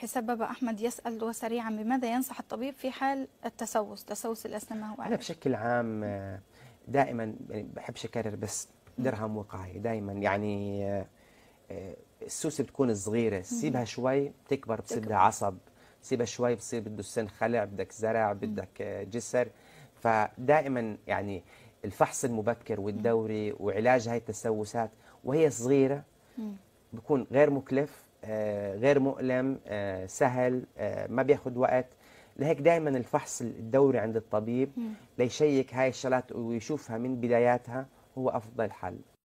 حساب بابا أحمد يسأل وسريعا بماذا ينصح الطبيب في حال التسوس تسوس الأسنان ما هو أنا بشكل عام آه، دائما يعني بحبش أكرر بس درهم وقاية دائما يعني آه، آه، السوسة بتكون صغيرة سيبها شوي بتكبر بصير بدها عصب سيبها شوي بصير بده السن خلع بدك زرع بدك جسر فدائما يعني الفحص المبكر والدوري وعلاج هاي التسوسات وهي صغيرة بكون غير مكلف آه، غير مؤلم آه، سهل آه، ما بياخد وقت لهيك دائما الفحص الدوري عند الطبيب ليشيك هاي الشغلات ويشوفها من بداياتها هو افضل حل